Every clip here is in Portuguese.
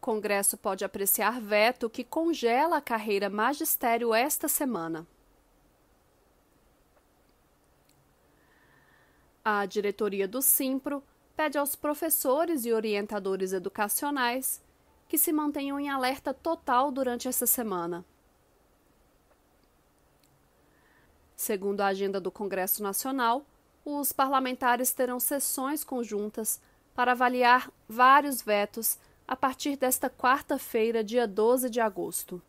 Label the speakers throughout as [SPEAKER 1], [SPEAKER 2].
[SPEAKER 1] Congresso pode apreciar veto que congela a carreira magistério esta semana. A diretoria do Simpro pede aos professores e orientadores educacionais que se mantenham em alerta total durante esta semana. Segundo a agenda do Congresso Nacional, os parlamentares terão sessões conjuntas para avaliar vários vetos a partir desta quarta-feira, dia 12 de agosto.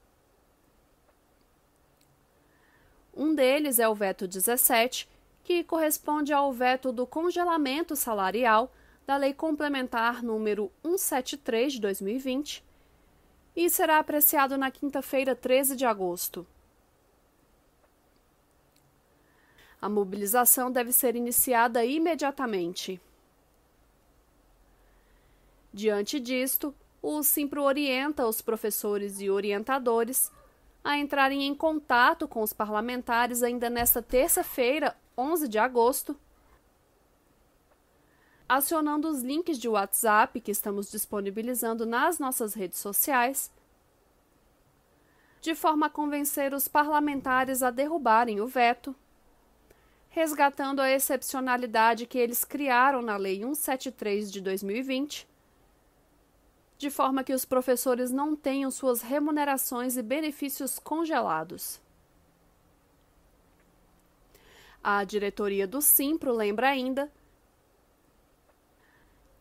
[SPEAKER 1] Um deles é o veto 17, que corresponde ao veto do congelamento salarial da Lei Complementar número 173 de 2020 e será apreciado na quinta-feira, 13 de agosto. A mobilização deve ser iniciada imediatamente. Diante disto, o Simpro orienta os professores e orientadores a entrarem em contato com os parlamentares ainda nesta terça-feira, 11 de agosto, acionando os links de WhatsApp que estamos disponibilizando nas nossas redes sociais, de forma a convencer os parlamentares a derrubarem o veto, resgatando a excepcionalidade que eles criaram na Lei 173 de 2020 de forma que os professores não tenham suas remunerações e benefícios congelados. A diretoria do Simpro lembra ainda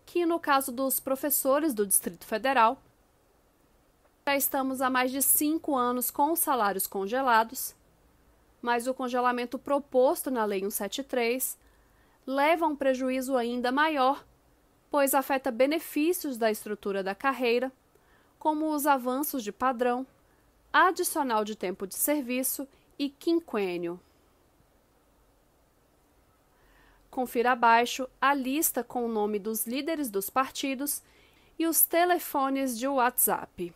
[SPEAKER 1] que, no caso dos professores do Distrito Federal, já estamos há mais de cinco anos com os salários congelados, mas o congelamento proposto na Lei 173 leva a um prejuízo ainda maior pois afeta benefícios da estrutura da carreira, como os avanços de padrão, adicional de tempo de serviço e quinquênio. Confira abaixo a lista com o nome dos líderes dos partidos e os telefones de WhatsApp.